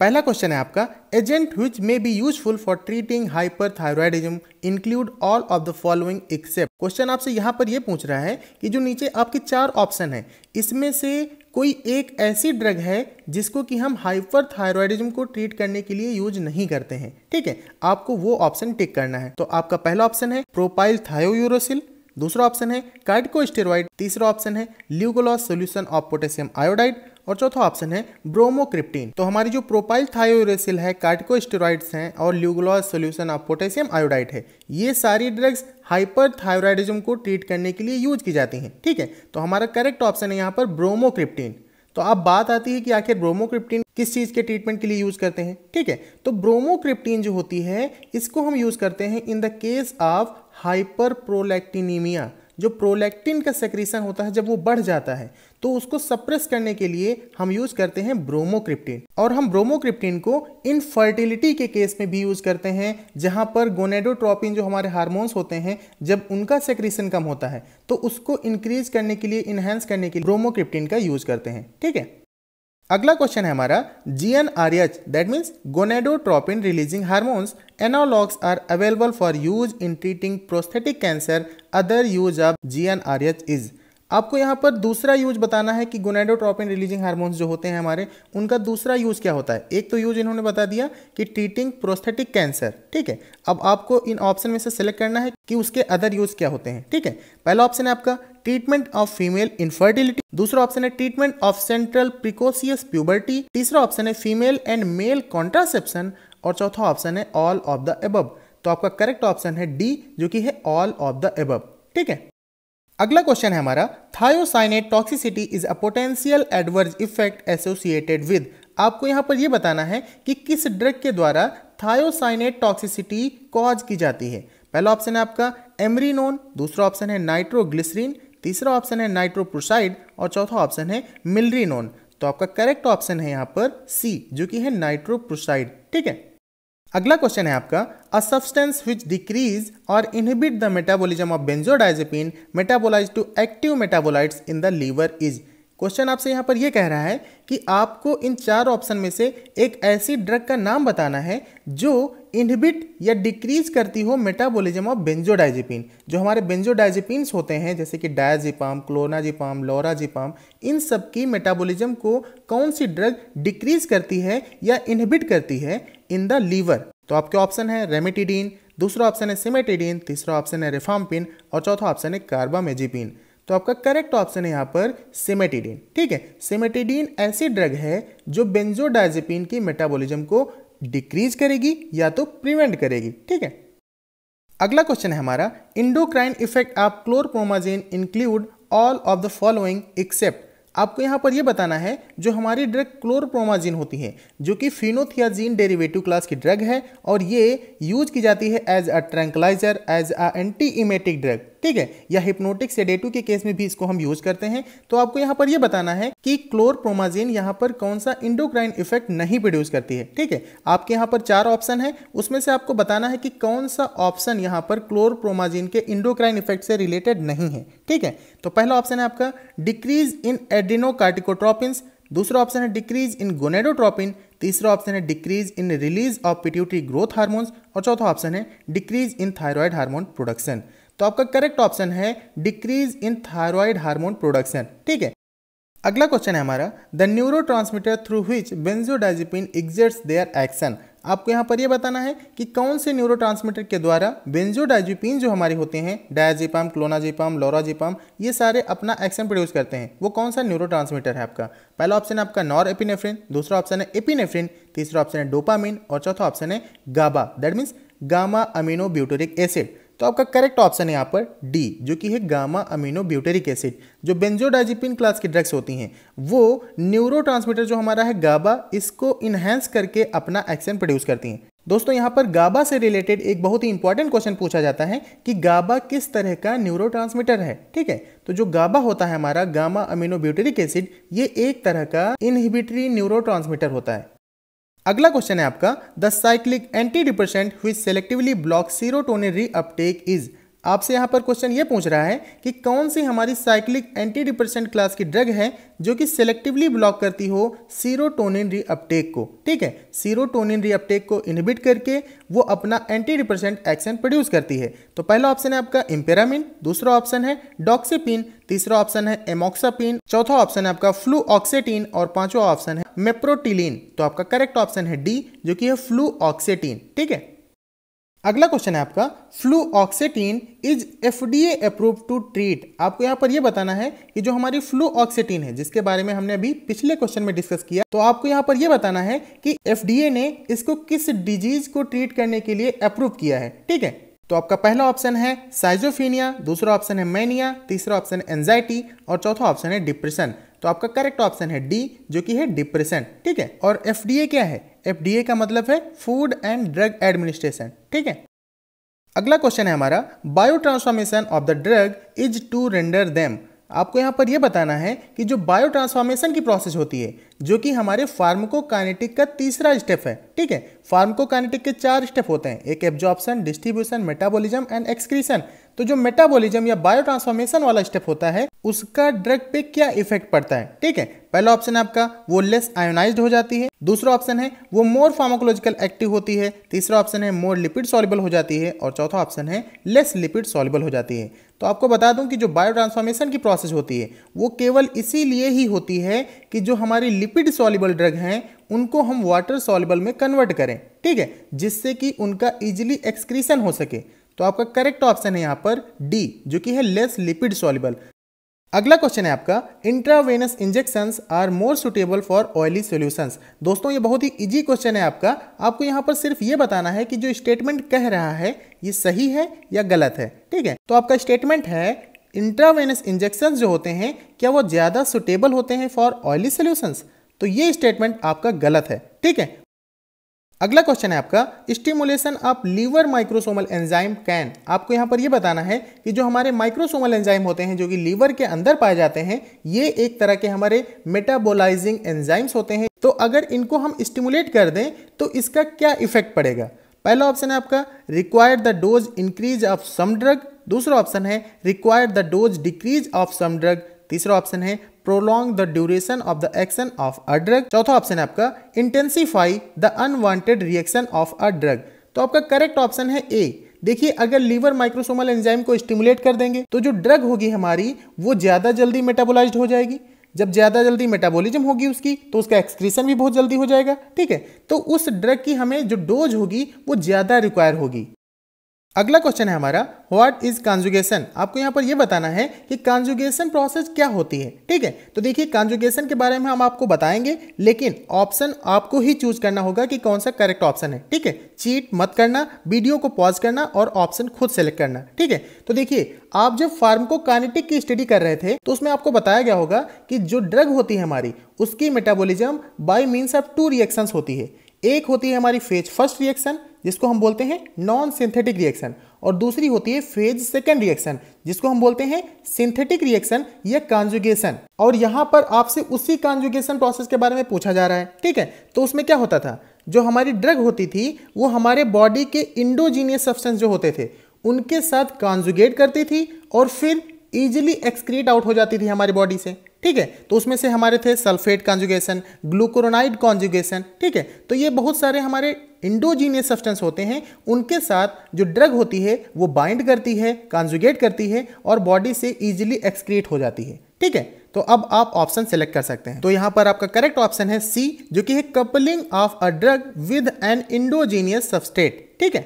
पहला क्वेश्चन है आपका agent which may be useful for treating hyperthyroidism include all of the following except question आपसे यहां पर यह पूछ रहा है कि जो नीचे आपके चार ऑप्शन है इसमें से कोई एक ऐसी ड्रग है जिसको कि हम हाइपर हाइपरथायरॉयडिज्म को ट्रीट करने के लिए यूज नहीं करते हैं ठीक है आपको वो ऑप्शन टिक करना है तो आपका पहला ऑप्शन है प्रोपाइल थायोयूरोसिल दूसरा ऑप्शन है कार्डिकोस्टेरॉइड तीसरा ऑप्शन है Lugol's solution of potassium iodide और चौथा ऑप्शन है ब्रोमोक्रिप्टीन तो हमारी जो प्रोपाइल थायोरेसिल है कार्टिकोस्टेरॉइड्स हैं और Lugol's solution of potassium iodide है ये सारी ड्रग्स हाइपर थायराइडिज्म को ट्रीट करने के लिए यूज की जाती हैं ठीक है तो हमारा करेक्ट ऑप्शन है यहाँ पर ब्रोमोक्रिप्टीन तो अब बात आती है कि आखिर ब्रोमोक्रिप्टीन किस चीज़ के ट्रीटमेंट के लिए यूज़ करते हैं ठीक है तो ब्रोमोक्रिप्टीन जो होती है इसको हम यूज़ करते हैं in the case of hyper prolactinemia जो प्रोलैक्टिन का सेक्रीशन होता है जब वो बढ़ जाता है तो उसको सप्रेस करने के लिए हम यूज करते हैं ब्रोमोक्रिप्टिन और हम ब्रोमोक्रिप्टिन को इनफर्टिलिटी के केस में भी यूज करते हैं जहां पर गोनेडोट्रोपिन जो हमारे हार्मोन्स होते हैं जब उनका सेक्रीशन कम होता है तो उसको इंक्रीज करने के लिए इनहेंस करने के लिए ब्रोमोक्रिप्टिन का यूज करते हैं ठीक है अगला क्वेश्चन है हमारा G N R H that means gonadotropin releasing hormones analogs are available for use in treating prosthetic cancer other use of G N R H is आपको यहाँ पर दूसरा यूज बताना है कि गोनेडोट्रॉपिन रिलीजिंग हार्मोन्स जो होते हैं हमारे उनका दूसरा यूज क्या होता है एक तो यूज इन्होंने बता दिया कि ट्रीटिंग प्रोस्थेटिक कैंसर ठीक है अब आपको इन ऑप्शन में से सेलेक्ट करना है कि उसके अदर यूज क्या होते हैं ठीक है पहला ऑप्शन है आपका ट्रीटमेंट ऑफ फीमेल इनफर्टिलिटी दूसरा ऑप्शन है treatment of central precocious puberty तीसरा ऑप्शन है फीमेल एंड मेल कॉन्ट्रासेप्शन और चौथा ऑप्शन है ऑल ऑफ द एबब तो आपका करेक्ट ऑप्शन है डी जो कि है ऑल ऑफ द एबब ठीक है अगला क्वेश्चन है हमारा thiocyanate toxicity is a potential adverse effect associated with आपको यहाँ पर यह बताना है कि किस ड्रग के द्वारा थायोसाइनेट टॉक्सिसिटी कॉज की जाती है पहला ऑप्शन है आपका एमरीनोन दूसरा ऑप्शन है नाइट्रोग्लिसरीन तीसरा ऑप्शन है नाइट्रोप्रोसाइड और चौथा ऑप्शन है मिलरीनोन तो आपका करेक्ट ऑप्शन है यहाँ पर सी जो कि है नाइट्रोप्रोसाइड ठीक है अगला क्वेश्चन है आपका अ सब्सटेंस विच डिक्रीज और inhibit the metabolism of benzodiazepine metabolize to active metabolites in the liver is question आपसे यहाँ पर यह कह रहा है कि आपको इन चार ऑप्शन में से एक ऐसी ड्रग का नाम बताना है जो इनहिबिट या डिक्रीज करती हो मेटाबॉलिज्म ऑफ बेंजोडाइजेपिन जो हमारे बेंजोडाइजेपिन्स होते हैं जैसे कि डायजिपाम क्लोनाजिपाम लोराजिपाम इन सब की मेटाबॉलिज्म को कौन सी ड्रग डिक्रीज करती है या इनहिबिट करती है इन द लीवर तो आपके ऑप्शन है रेमिटिडीन दूसरा ऑप्शन है सिमेटिडीन तीसरा ऑप्शन है रिफामपिन और चौथा ऑप्शन है कार्बामेजिपिन तो आपका करेक्ट ऑप्शन है यहाँ पर सिमेटिडीन ठीक है सिमेटिडीन ऐसी ड्रग है जो बेंजोडाइजेपिन की मेटाबॉलिज्म को डिक्रीज करेगी या तो प्रिवेंट करेगी ठीक है अगला क्वेश्चन है हमारा endocrine effect of chlorpromazine include all of the following except आपको यहाँ पर यह बताना है जो हमारी ड्रग क्लोरप्रोमाजीन होती है जो कि फिनोथियाजीन डेरिवेटिव क्लास की ड्रग है और ये यूज की जाती है as a tranquilizer as a anti emetic drug ठीक है या हिप्नोटिक सेडेटिव के केस में भी इसको हम यूज करते हैं तो आपको यहां पर यह बताना है कि क्लोरप्रोमाजीन यहां पर कौन सा इंडोक्राइन इफेक्ट नहीं प्रोड्यूस करती है ठीक है आपके यहां पर चार ऑप्शन है उसमें से आपको बताना है कि कौन सा ऑप्शन यहां पर क्लोरप्रोमाजीन के इंडोक्राइन इफेक्ट से रिलेटेड नहीं है ठीक है तो पहला ऑप्शन है आपका डिक्रीज इन एडिनोकार्टिकोट्रोपिन्स दूसरा ऑप्शन है डिक्रीज इन गोनेडोट्रोपिन तीसरा ऑप्शन है decrease in release of pituitary growth hormones और चौथा ऑप्शन है decrease in thyroid hormone production तो आपका करेक्ट ऑप्शन है decrease in thyroid hormone production ठीक है अगला क्वेश्चन है हमारा the neuro transmitter through which benzodiazepine exits their action आपको यहाँ पर यह बताना है कि कौन से न्यूरो ट्रांसमीटर के द्वारा डाइजिपिन जो हमारे होते हैं डायजिपाम क्लोनाजिपाम लोराजिपाम ये सारे अपना एक्शन प्रोड्यूस करते हैं वो कौन सा न्यूरो ट्रांसमीटर है आपका पहला ऑप्शन है आपका नॉर एपिनेफ्रिन दूसरा ऑप्शन है एपिनेफ्रिन तीसरा ऑप्शन है डोपामिन और चौथा ऑप्शन है GABA that means gamma amino butyric acid तो आपका करेक्ट ऑप्शन है यहाँ पर डी जो कि है गामा अमीनो ब्यूटेरिक एसिड जो बेंजोडाइजिपिन क्लास की ड्रग्स होती हैं वो न्यूरो जो हमारा है गाबा इसको इन्हेंस करके अपना एक्शन प्रोड्यूस करती हैं दोस्तों यहाँ पर गाबा से रिलेटेड एक बहुत ही इंपॉर्टेंट क्वेश्चन पूछा जाता है कि गाबा किस तरह का न्यूरो है ठीक है तो जो गाबा होता है हमारा गामा अमीनो ब्यूटेरिक एसिड ये एक तरह का इनहिबिटरी न्यूरो होता है अगला क्वेश्चन है आपका द साइक्लिक एंटी डिप्रेशेंट हुई selectively block serotonin reuptake is आपसे यहाँ पर क्वेश्चन ये पूछ रहा है कि कौन सी हमारी साइक्लिक एंटी डिप्रेशेंट क्लास की ड्रग है जो कि सेलेक्टिवली ब्लॉक करती हो सीरोटोनिन रीअपटेक को ठीक है सीरोटोनिन रीअपटेक को इनहिबिट करके वो अपना एंटी डिप्रेशेंट एक्शन प्रोड्यूस करती है तो पहला ऑप्शन है आपका इम्पेरामिन दूसरा ऑप्शन है डॉक्सीपिन तीसरा ऑप्शन है एमोक्सापिन चौथा ऑप्शन है आपका फ्लू ऑक्सेटीन और पांचवा ऑप्शन है मेप्रोटिलीन तो आपका करेक्ट ऑप्शन है डी जो कि है फ्लू ऑक्सेटीन ठीक है अगला क्वेश्चन है आपका fluoxetine is F D approve to treat आपको यहाँ पर यह बताना है कि जो हमारी फ्लू ऑक्सेटीन है जिसके बारे में हमने अभी पिछले क्वेश्चन में डिस्कस किया तो आपको यहाँ पर यह बताना है कि एफ ने इसको किस डिजीज को ट्रीट करने के लिए अप्रूव किया है ठीक है तो आपका पहला ऑप्शन है साइजोफीनिया दूसरा ऑप्शन है मैनिया तीसरा ऑप्शन है एनजाइटी और चौथा ऑप्शन है डिप्रेशन तो आपका करेक्ट ऑप्शन है डी जो कि है डिप्रेशन ठीक है और एफ क्या है एफ का मतलब है फूड एंड ड्रग एडमिनिस्ट्रेशन ठीक है अगला क्वेश्चन है हमारा bio transformation of the drug is to render them आपको यहाँ पर यह बताना है कि जो बायो ट्रांसफॉर्मेशन की प्रोसेस होती है जो कि हमारे फार्मकोकाइनेटिक का तीसरा स्टेप है ठीक है फार्मकोकाइनेटिक के चार स्टेप होते हैं एक absorption distribution metabolism and excretion तो जो मेटाबॉलिज्म या बायो ट्रांसफॉर्मेशन वाला स्टेप होता है उसका ड्रग पे क्या इफेक्ट पड़ता है ठीक है पहला ऑप्शन है आपका वो लेस आयोनाइज हो जाती है दूसरा ऑप्शन है वो मोर फार्माकोलॉजिकल एक्टिव होती है तीसरा ऑप्शन है मोर लिपिड सॉलिबल हो जाती है और चौथा ऑप्शन है लेस लिपिड सॉलिबल हो जाती है तो आपको बता दूं कि जो बायो ट्रांसफॉर्मेशन की प्रोसेस होती है वो केवल इसीलिए ही होती है कि जो हमारी लिपिड सॉलिबल ड्रग हैं उनको हम वाटर सॉलिबल में कन्वर्ट करें ठीक है जिससे कि उनका इजिली एक्सक्रीशन हो सके तो आपका करेक्ट ऑप्शन है यहाँ पर डी जो कि है लेस लिपिड सॉलिबल अगला क्वेश्चन है आपका intravenous injections are more suitable for oily solutions दोस्तों ये बहुत ही इजी क्वेश्चन है आपका आपको यहाँ पर सिर्फ ये बताना है कि जो स्टेटमेंट कह रहा है ये सही है या गलत है ठीक है तो आपका स्टेटमेंट है इंट्रावेनस इंजेक्शन जो होते हैं क्या वो ज़्यादा सुटेबल होते हैं फॉर ऑयली सोल्यूशंस तो ये स्टेटमेंट आपका गलत है ठीक है अगला क्वेश्चन है आपका stimulation of liver microsomal enzyme can आपको यहाँ पर यह बताना है कि जो हमारे माइक्रोसोमल एंजाइम होते हैं जो कि लीवर के अंदर पाए जाते हैं ये एक तरह के हमारे मेटाबोलाइजिंग एंजाइम्स होते हैं तो अगर इनको हम स्टिमुलेट कर दें तो इसका क्या इफेक्ट पड़ेगा पहला ऑप्शन है आपका require the dose increase of some drug दूसरा ऑप्शन है require the dose decrease of some drug तीसरा ऑप्शन है prolong the duration of the action of a drug चौथा ऑप्शन है आपका intensify the unwanted reaction of a drug तो आपका correct option है ए देखिए अगर लीवर माइक्रोसोमल एंजाइम को स्टिमुलेट कर देंगे तो जो ड्रग होगी हमारी वो ज़्यादा जल्दी मेटाबोलाइज हो जाएगी जब ज़्यादा जल्दी मेटाबॉलिज्म होगी उसकी तो उसका एक्सक्रीशन भी बहुत जल्दी हो जाएगा ठीक है तो उस ड्रग की हमें जो डोज होगी वो ज़्यादा रिक्वायर होगी अगला क्वेश्चन है हमारा व्हाट इज कॉन्जुगेशन आपको यहाँ पर यह बताना है कि कॉन्जुगेशन प्रोसेस क्या होती है ठीक है तो देखिए कॉन्जुगेशन के बारे में हम आपको बताएंगे लेकिन ऑप्शन आपको ही चूज करना होगा कि कौन सा करेक्ट ऑप्शन है ठीक है चीट मत करना वीडियो को पॉज करना और ऑप्शन खुद सेलेक्ट करना ठीक है तो देखिए आप जब कानेटिक की स्टडी कर रहे थे तो उसमें आपको बताया गया होगा कि जो ड्रग होती है हमारी उसकी metabolism by means of two reaction होती है एक होती है हमारी फेज फर्स्ट रिएक्शन जिसको हम बोलते हैं नॉन सिंथेटिक रिएक्शन और दूसरी होती है फेज सेकेंड रिएक्शन जिसको हम बोलते हैं सिंथेटिक रिएक्शन या कॉन्जुगेशन और यहां पर आपसे उसी कॉन्जुगेशन प्रोसेस के बारे में पूछा जा रहा है ठीक है तो उसमें क्या होता था जो हमारी ड्रग होती थी वो हमारे बॉडी के इंडोजीनियस सब्सटेंस जो होते थे उनके साथ कॉन्जुगेट करती थी और फिर ईजिली एक्सक्रीट आउट हो जाती थी हमारी बॉडी से ठीक है तो उसमें से हमारे थे सल्फेट कॉन्जुगेशन ग्लूकोरोनाइड कॉन्जुगेशन ठीक है तो ये बहुत सारे हमारे इंडोजीनियस सब्सटेंस होते हैं उनके साथ जो ड्रग होती है वो बाइंड करती है कॉन्जुगेट करती है और बॉडी से ईजिली एक्सक्रीट हो जाती है ठीक है तो अब आप ऑप्शन सेलेक्ट कर सकते हैं तो यहां पर आपका करेक्ट ऑप्शन है सी जो कि है coupling of a drug with an endogenous substrate ठीक है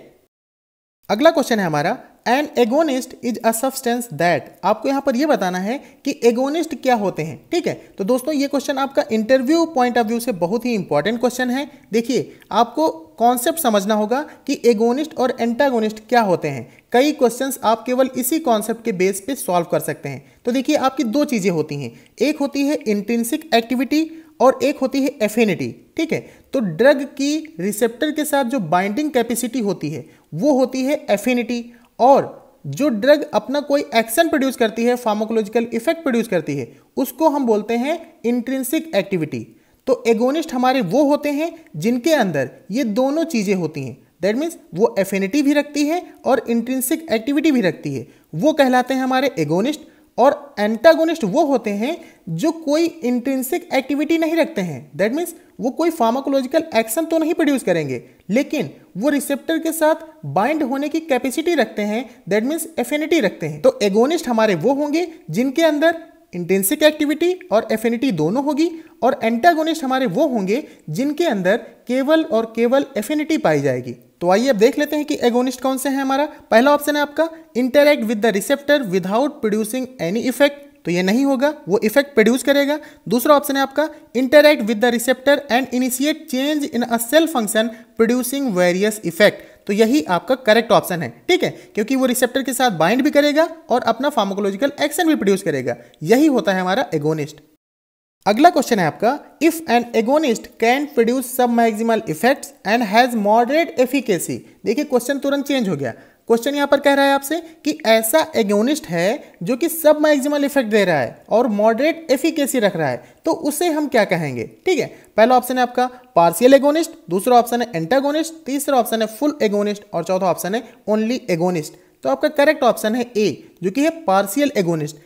अगला क्वेश्चन है हमारा an agonist is a substance that आपको यहां पर यह बताना है कि एगोनिस्ट क्या होते हैं ठीक है तो दोस्तों ये क्वेश्चन आपका इंटरव्यू पॉइंट ऑफ व्यू से बहुत ही इंपॉर्टेंट क्वेश्चन है देखिए आपको कॉन्सेप्ट समझना होगा कि एगोनिस्ट और एंटागोनिस्ट क्या होते हैं कई क्वेश्चंस आप केवल इसी कॉन्सेप्ट के बेस पे सॉल्व कर सकते हैं तो देखिए आपकी दो चीज़ें होती हैं एक होती है इंटेंसिक एक्टिविटी और एक होती है एफिनिटी ठीक है तो ड्रग की रिसेप्टर के साथ जो बाइंडिंग कैपेसिटी होती है वो होती है एफिनिटी और जो ड्रग अपना कोई एक्शन प्रोड्यूस करती है फार्माकोलॉजिकल इफेक्ट प्रोड्यूस करती है उसको हम बोलते हैं इंट्रेंसिक एक्टिविटी तो एगोनिस्ट हमारे वो होते हैं जिनके अंदर ये दोनों चीज़ें होती हैं दैट मीन्स वो एफिनिटी भी रखती है और इंट्रेंसिक एक्टिविटी भी रखती है वो कहलाते हैं हमारे एगोनिस्ट और एंटागोनिस्ट वो होते हैं जो कोई इंट्रेंसिक एक्टिविटी नहीं रखते हैं दैट मीन्स वो कोई फार्माकोलॉजिकल एक्शन तो नहीं प्रोड्यूस करेंगे लेकिन वो रिसेप्टर के साथ बाइंड होने की कैपेसिटी रखते हैं दैट मीन्स एफिनिटी रखते हैं तो एगोनिस्ट हमारे वो होंगे जिनके अंदर इंटेंसिक एक्टिविटी और एफिनिटी दोनों होगी और एंटागोनिस्ट हमारे वो होंगे जिनके अंदर केवल और केवल एफिनिटी पाई जाएगी तो आइए अब देख लेते हैं कि एगोनिस्ट कौन से हैं हमारा पहला ऑप्शन है आपका interact with the receptor without producing any effect तो ये नहीं होगा वो इफेक्ट प्रोड्यूस करेगा दूसरा ऑप्शन है आपका interact with the receptor and initiate change in a cell function producing various effect तो यही आपका करेक्ट ऑप्शन है ठीक है क्योंकि वो रिसेप्टर के साथ बाइंड भी करेगा और अपना फार्मोकोलॉजिकल एक्शन भी प्रोड्यूस करेगा यही होता है हमारा एगोनिस्ट अगला क्वेश्चन है आपका if an agonist can produce submaximal effects and has moderate efficacy देखिए क्वेश्चन तुरंत चेंज हो गया क्वेश्चन यहाँ पर कह रहा है आपसे कि ऐसा एग्योनिस्ट है जो कि सब मैक्सिमल इफेक्ट दे रहा है और मॉडरेट एफिकेसी रख रहा है तो उसे हम क्या कहेंगे ठीक है पहला ऑप्शन है आपका पार्सियल एगोनिस्ट दूसरा ऑप्शन है एंटागोनिस्ट तीसरा ऑप्शन है फुल एगोनिस्ट और चौथा ऑप्शन है ओनली एगोनिस्ट तो आपका करेक्ट ऑप्शन है ए जो कि है पार्सियल एगोनिस्ट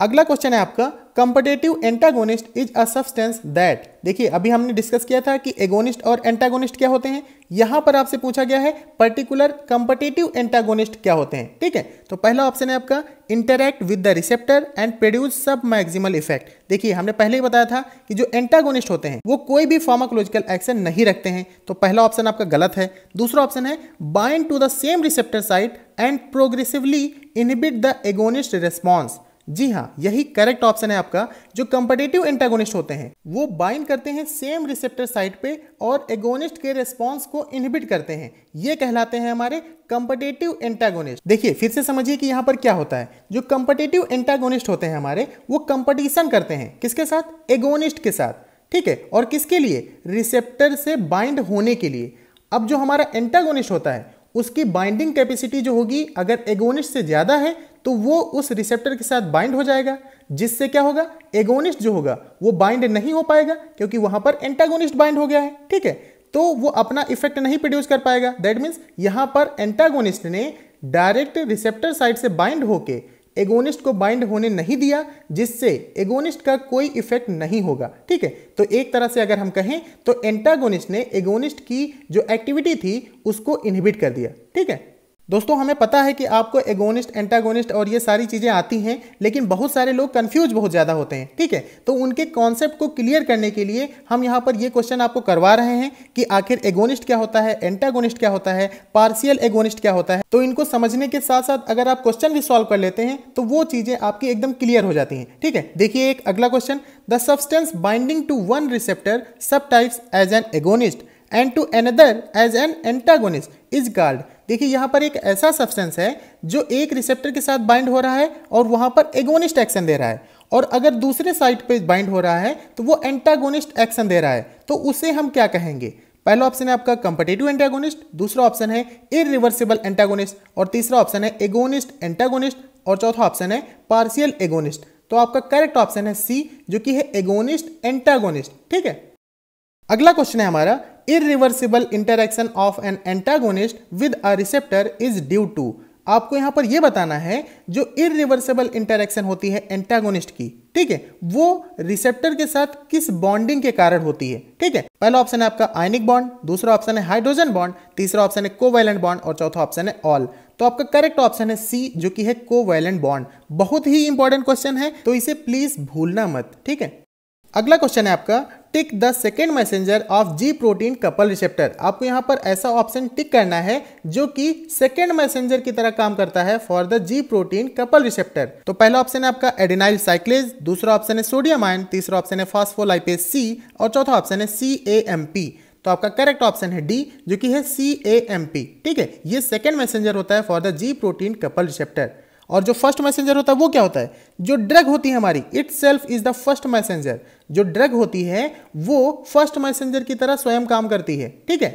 अगला क्वेश्चन है आपका competitive antagonist is a substance that देखिए अभी हमने डिस्कस किया था कि एगोनिस्ट और एंटागोनिस्ट क्या होते हैं यहां पर आपसे पूछा गया है पर्टिकुलर कंपटेटिव एंटागोनिस्ट क्या होते हैं ठीक है तो पहला ऑप्शन है आपका interact with the receptor and produce submaximal effect देखिए हमने पहले ही बताया था कि जो एंटागोनिस्ट होते हैं वो कोई भी फार्माकोलॉजिकल एक्शन नहीं रखते हैं तो पहला ऑप्शन आपका गलत है दूसरा ऑप्शन है bind to the same receptor site and progressively inhibit the agonist response जी हाँ यही करेक्ट ऑप्शन है आपका जो कंपटेटिव एंटागोनिस्ट होते हैं वो बाइंड करते हैं सेम रिसेप्टर साइट पे और एगोनिस्ट के रिस्पॉन्स को इनहिबिट करते हैं ये कहलाते हैं हमारे कंपटेटिव एंटागोनिस्ट देखिए फिर से समझिए कि यहाँ पर क्या होता है जो कंपटेटिव एंटागोनिस्ट होते हैं हमारे वो कंपटिशन करते हैं किसके साथ एगोनिस्ट के साथ ठीक है और किसके लिए रिसेप्टर से बाइंड होने के लिए अब जो हमारा एंटागोनिस्ट होता है उसकी बाइंडिंग कैपेसिटी जो होगी अगर एगोनिस्ट से ज़्यादा है तो वो उस रिसेप्टर के साथ बाइंड हो जाएगा जिससे क्या होगा एगोनिस्ट जो होगा वो बाइंड नहीं हो पाएगा क्योंकि वहां पर एंटागोनिस्ट बाइंड हो गया है ठीक है तो वो अपना इफेक्ट नहीं प्रोड्यूस कर पाएगा दैट मीन्स यहाँ पर एंटागोनिस्ट ने डायरेक्ट रिसेप्टर साइड से बाइंड होके एगोनिस्ट को बाइंड होने नहीं दिया जिससे एगोनिस्ट का कोई इफेक्ट नहीं होगा ठीक है तो एक तरह से अगर हम कहें तो एंटागोनिस्ट ने एगोनिस्ट की जो एक्टिविटी थी उसको इनहिबिट कर दिया ठीक है दोस्तों हमें पता है कि आपको एगोनिस्ट एंटागोनिस्ट और ये सारी चीज़ें आती हैं लेकिन बहुत सारे लोग कन्फ्यूज बहुत ज़्यादा होते हैं ठीक है तो उनके कॉन्सेप्ट को क्लियर करने के लिए हम यहाँ पर ये क्वेश्चन आपको करवा रहे हैं कि आखिर एगोनिस्ट क्या होता है एंटागोनिस्ट क्या होता है पार्सियल एगोनिस्ट क्या होता है तो इनको समझने के साथ साथ अगर आप क्वेश्चन भी सॉल्व कर लेते हैं तो वो चीज़ें आपकी एकदम क्लियर हो जाती हैं ठीक है देखिए एक अगला question the substance binding to one receptor subtypes as an agonist and to another as an antagonist is guard देखिए यहाँ पर एक ऐसा सब्सटेंस है जो एक रिसेप्टर के साथ बाइंड हो रहा है और वहाँ पर एगोनिस्ट एक्शन दे रहा है और अगर दूसरे साइड पे बाइंड हो रहा है तो वो एंटागोनिस्ट एक्शन दे रहा है तो उसे हम क्या कहेंगे पहला ऑप्शन है आपका कंपटेटिव एंटागोनिस्ट दूसरा ऑप्शन है इरिवर्सिबल एंटागोनिस्ट और तीसरा ऑप्शन है एगोनिस्ट एंटागोनिस्ट और चौथा ऑप्शन है पार्शियल एगोनिस्ट तो आपका करेक्ट ऑप्शन है सी जो कि है एगोनिस्ट एंटागोनिस्ट ठीक है अगला क्वेश्चन है हमारा irreversible interaction of an antagonist with a receptor is due to आपको यहां पर यह बताना है जो इरिवर्सिबल इंटरेक्शन होती है एंटागोनिस्ट की ठीक है वो रिसेप्टर के साथ किस बॉन्डिंग के कारण होती है ठीक है पहला ऑप्शन है आपका आयनिक बॉन्ड दूसरा ऑप्शन है हाइड्रोजन बॉन्ड तीसरा ऑप्शन है कोवैलेंट बॉन्ड और चौथा ऑप्शन है ऑल तो आपका करेक्ट ऑप्शन है सी जो कि है कोवैलेंट बॉन्ड बहुत ही इंपॉर्टेंट क्वेश्चन है तो इसे प्लीज भूलना मत ठीक है अगला क्वेश्चन है आपका tick the second messenger of G protein couple receptor आपको यहां पर ऐसा ऑप्शन टिक करना है जो कि सेकेंड मैसेंजर की तरह काम करता है for the G protein couple receptor तो पहला ऑप्शन है आपका एडिनाइल साइक्लेज दूसरा ऑप्शन है सोडियम आयन तीसरा ऑप्शन है फॉस्फोलाइपेज सी और चौथा ऑप्शन है सी ए एम पी तो आपका करेक्ट ऑप्शन है डी जो कि है सी ए एम पी ठीक है ये सेकेंड मैसेंजर होता है for the G protein couple receptor और जो फर्स्ट मैसेंजर होता है वो क्या होता है जो ड्रग होती है हमारी itself is the first messenger जो ड्रग होती है वो फर्स्ट मैसेंजर की तरह स्वयं काम करती है ठीक है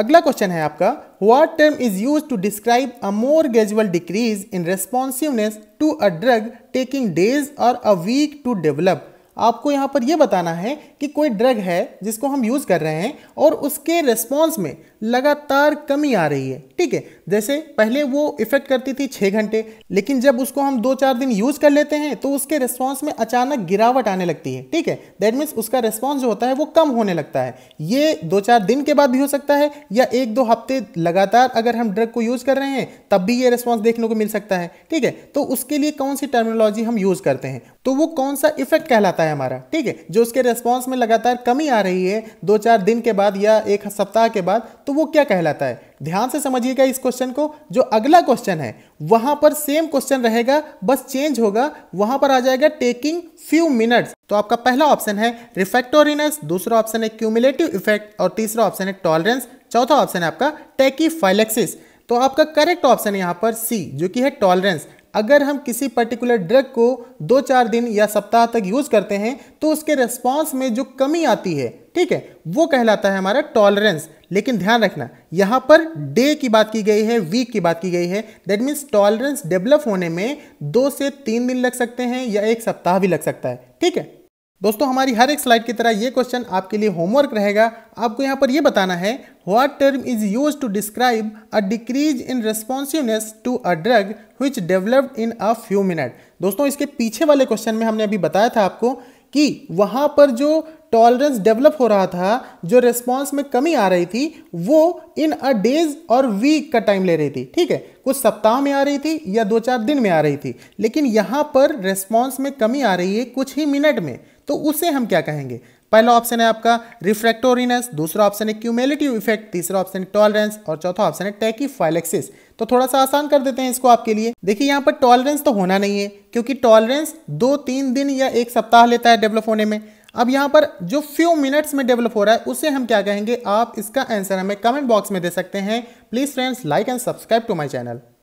अगला क्वेश्चन है आपका what term is use to describe a more gradual decrease in responsiveness to a drug taking days और अ वीक टू डेवलप आपको यहाँ पर यह बताना है कि कोई ड्रग है जिसको हम यूज़ कर रहे हैं और उसके रिस्पॉन्स में लगातार कमी आ रही है ठीक है जैसे पहले वो इफेक्ट करती थी छः घंटे लेकिन जब उसको हम दो चार दिन यूज़ कर लेते हैं तो उसके रिस्पॉन्स में अचानक गिरावट आने लगती है ठीक है दैट मीन्स उसका रिस्पॉन्स जो होता है वो कम होने लगता है ये दो चार दिन के बाद भी हो सकता है या एक दो हफ्ते लगातार अगर हम ड्रग को यूज़ कर रहे हैं तब भी ये रिस्पॉन्स देखने को मिल सकता है ठीक है तो उसके लिए कौन सी टर्मिनोलॉजी हम यूज़ करते हैं तो वो कौन सा इफेक्ट कहलाता है है हमारा ठीक है जो उसके रिस्पॉन्स में लगातार कमी आ रही है दो चार दिन के बाद या एक सप्ताह के बाद तो वो क्या कहलाता है ध्यान से समझिएगा इस क्वेश्चन को जो अगला क्वेश्चन है वहां पर सेम क्वेश्चन रहेगा बस चेंज होगा वहां पर आ जाएगा टेकिंग फ्यू मिनट्स तो आपका पहला ऑप्शन है रिफेक्टोरिनस दूसरा ऑप्शन है क्यूमुलेटिव इफेक्ट और तीसरा ऑप्शन है टॉलरेंस चौथा ऑप्शन है आपका टेकी तो आपका करेक्ट ऑप्शन है यहाँ पर सी जो कि है टॉलरेंस अगर हम किसी पर्टिकुलर ड्रग को दो चार दिन या सप्ताह तक यूज़ करते हैं तो उसके रिस्पॉन्स में जो कमी आती है ठीक है वो कहलाता है हमारा टॉलरेंस लेकिन ध्यान रखना यहाँ पर डे की बात की गई है वीक की बात की गई है दैट मीन्स टॉलरेंस डेवलप होने में दो से तीन दिन लग सकते हैं या एक सप्ताह भी लग सकता है ठीक है दोस्तों हमारी हर एक स्लाइड की तरह ये क्वेश्चन आपके लिए होमवर्क रहेगा आपको यहाँ पर ये बताना है what term is use to describe a decrease in responsiveness to a drug which developed in a few minute दोस्तों इसके पीछे वाले क्वेश्चन में हमने अभी बताया था आपको कि वहाँ पर जो टॉलरेंस डेवलप हो रहा था जो रिस्पॉन्स में कमी आ रही थी वो इन अ डेज और वीक का टाइम ले रही थी ठीक है कुछ सप्ताह में आ रही थी या दो चार दिन में आ रही थी लेकिन यहाँ पर रिस्पॉन्स में कमी आ रही है कुछ ही मिनट में तो उसे हम क्या कहेंगे पहला ऑप्शन है आपका रिफ्रैक्टोरिनस दूसरा ऑप्शन है क्यूमेलेटिव इफेक्ट तीसरा ऑप्शन है टॉलरेंस और चौथा ऑप्शन है टैकीफाइलेक्सिस तो थोड़ा सा आसान कर देते हैं इसको आपके लिए देखिए यहाँ पर टॉलरेंस तो होना नहीं है क्योंकि टॉलरेंस दो तीन दिन या एक सप्ताह लेता है डेवलप होने में अब यहाँ पर जो फ्यू मिनट्स में डेवलप हो रहा है उसे हम क्या कहेंगे आप इसका आंसर हमें कमेंट बॉक्स में दे सकते हैं please friends like and subscribe to my channel